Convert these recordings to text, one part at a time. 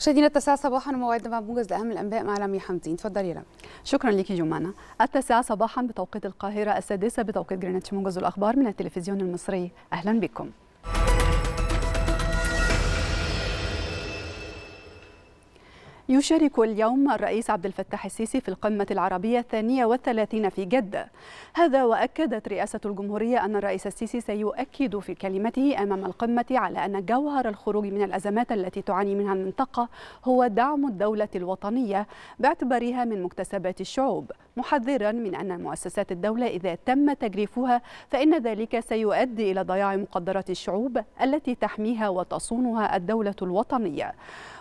مشاهدينا التاسعة صباحا وموعدنا مع موجز لأهم الأنباء مع لميا حمدين، تفضل يا لميا. شكرا لك جمانة. التاسعة صباحا بتوقيت القاهرة، السادسة بتوقيت جرينتش موجز الأخبار من التلفزيون المصري، أهلا بكم. يشارك اليوم الرئيس عبد الفتاح السيسي في القمة العربية الثانية والثلاثين في جدة هذا وأكدت رئاسة الجمهورية أن الرئيس السيسي سيؤكد في كلمته أمام القمة على أن جوهر الخروج من الأزمات التي تعاني منها المنطقة هو دعم الدولة الوطنية باعتبارها من مكتسبات الشعوب محذرا من أن مؤسسات الدولة إذا تم تجريفها فإن ذلك سيؤدي إلى ضياع مقدرات الشعوب التي تحميها وتصونها الدولة الوطنية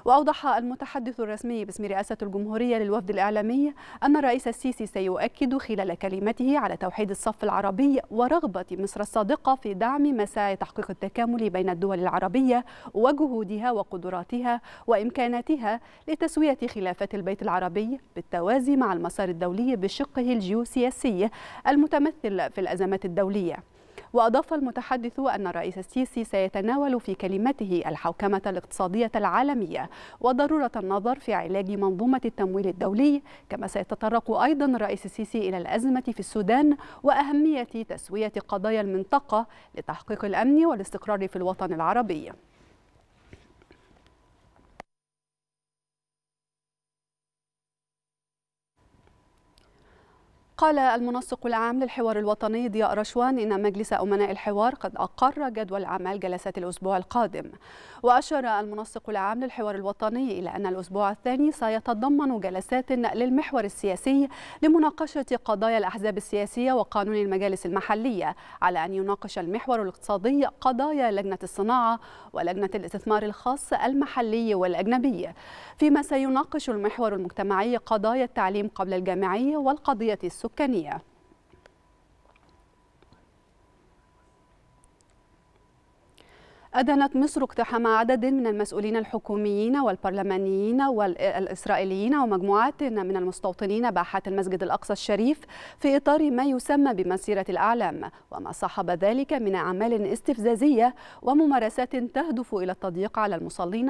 وأوضح المتحدث الرسمي باسم رئاسة الجمهورية للوفد الإعلامي أن الرئيس السيسي سيؤكد خلال كلمته على توحيد الصف العربي ورغبة مصر الصادقة في دعم مساعي تحقيق التكامل بين الدول العربية وجهودها وقدراتها وإمكاناتها لتسوية خلافات البيت العربي بالتوازي مع المسار الدولي بشقه الجيوسياسي المتمثل في الأزمات الدولية وأضاف المتحدث أن الرئيس السيسي سيتناول في كلمته الحوكمة الاقتصادية العالمية وضرورة النظر في علاج منظومة التمويل الدولي كما سيتطرق أيضا الرئيس السيسي إلى الأزمة في السودان وأهمية تسوية قضايا المنطقة لتحقيق الأمن والاستقرار في الوطن العربي قال المنسق العام للحوار الوطني ضياء رشوان إن مجلس أمناء الحوار قد أقر جدول أعمال جلسات الأسبوع القادم وأشار المنسق العام للحوار الوطني إلى أن الأسبوع الثاني سيتضمن جلسات للمحور السياسي لمناقشة قضايا الأحزاب السياسية وقانون المجالس المحلية على أن يناقش المحور الاقتصادي قضايا لجنة الصناعة ولجنة الاستثمار الخاص المحلي والأجنبي فيما سيناقش المحور المجتمعي قضايا التعليم قبل الجامعي والقضية السكرية السكانية أدانت مصر اقتحام عدد من المسؤولين الحكوميين والبرلمانيين والإسرائيليين ومجموعات من المستوطنين باحات المسجد الأقصى الشريف في إطار ما يسمى بمسيرة الأعلام وما صاحب ذلك من أعمال استفزازية وممارسات تهدف إلى التضييق على المصلين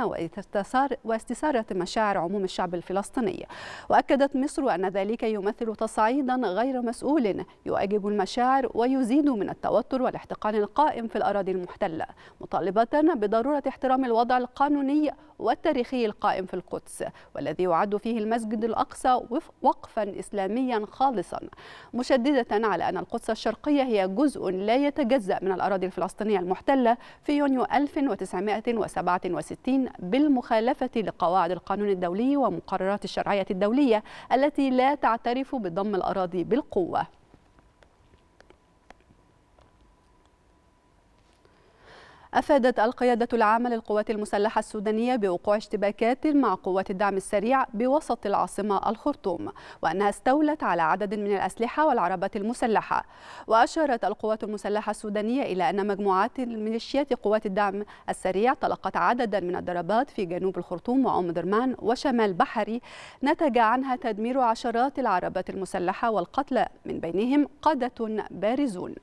واستثارة مشاعر عموم الشعب الفلسطيني وأكدت مصر أن ذلك يمثل تصعيدا غير مسؤول يؤجب المشاعر ويزيد من التوتر والاحتقان القائم في الأراضي المحتلة مطالبة مطالبة بضرورة احترام الوضع القانوني والتاريخي القائم في القدس والذي يعد فيه المسجد الأقصى وقفا إسلاميا خالصا مشددة على أن القدس الشرقية هي جزء لا يتجزأ من الأراضي الفلسطينية المحتلة في يونيو 1967 بالمخالفة لقواعد القانون الدولي ومقررات الشرعية الدولية التي لا تعترف بضم الأراضي بالقوة أفادت القيادة العامة للقوات المسلحة السودانية بوقوع اشتباكات مع قوات الدعم السريع بوسط العاصمة الخرطوم وأنها استولت على عدد من الأسلحة والعربات المسلحة وأشارت القوات المسلحة السودانية إلى أن مجموعات الميليشيات قوات الدعم السريع طلقت عددا من الضربات في جنوب الخرطوم وأم درمان وشمال بحري نتج عنها تدمير عشرات العربات المسلحة والقتلى من بينهم قادة بارزون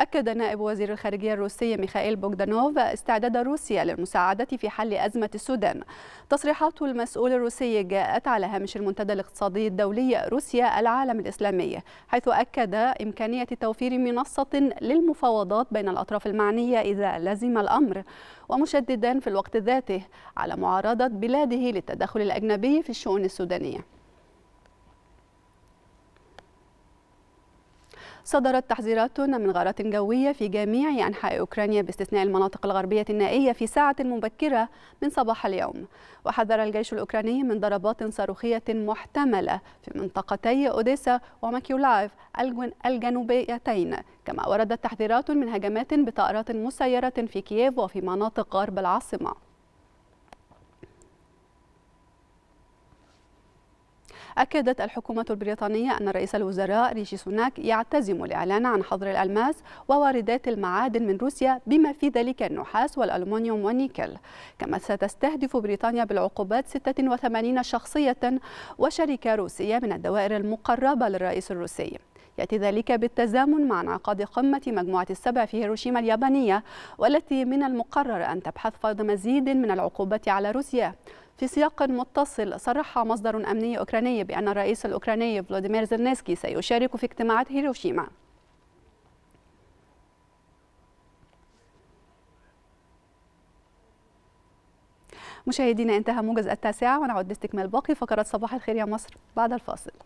أكد نائب وزير الخارجية الروسي ميخائيل بوغدانوف استعداد روسيا للمساعدة في حل أزمة السودان تصريحات المسؤول الروسي جاءت على هامش المنتدى الاقتصادي الدولي روسيا العالم الإسلامي حيث أكد إمكانية توفير منصة للمفاوضات بين الأطراف المعنية إذا لزم الأمر ومشددا في الوقت ذاته على معارضة بلاده للتدخل الأجنبي في الشؤون السودانية صدرت تحذيرات من غارات جوية في جميع أنحاء أوكرانيا باستثناء المناطق الغربية النائية في ساعة مبكرة من صباح اليوم وحذر الجيش الأوكراني من ضربات صاروخية محتملة في منطقتي أوديسا وماكيولايف الجنوبيتين كما وردت تحذيرات من هجمات بطائرات مسيرة في كييف وفي مناطق غرب العاصمة أكدت الحكومة البريطانية أن رئيس الوزراء ريشي سوناك يعتزم الإعلان عن حظر الألماس وواردات المعادن من روسيا بما في ذلك النحاس والألمنيوم والنيكل كما ستستهدف بريطانيا بالعقوبات 86 شخصية وشركة روسية من الدوائر المقربة للرئيس الروسي يأتي ذلك بالتزامن مع انعقاد قمة مجموعة السبع في هيروشيما اليابانية والتي من المقرر أن تبحث فرض مزيد من العقوبات على روسيا في سياق متصل صرح مصدر أمني أوكراني بأن الرئيس الأوكراني فلاديمير زيلينسكي سيشارك في اجتماعات هيروشيما مشاهدينا انتهى موجز التاسعة ونعود لاستكمال باقي فقرات صباح الخير يا مصر بعد الفاصل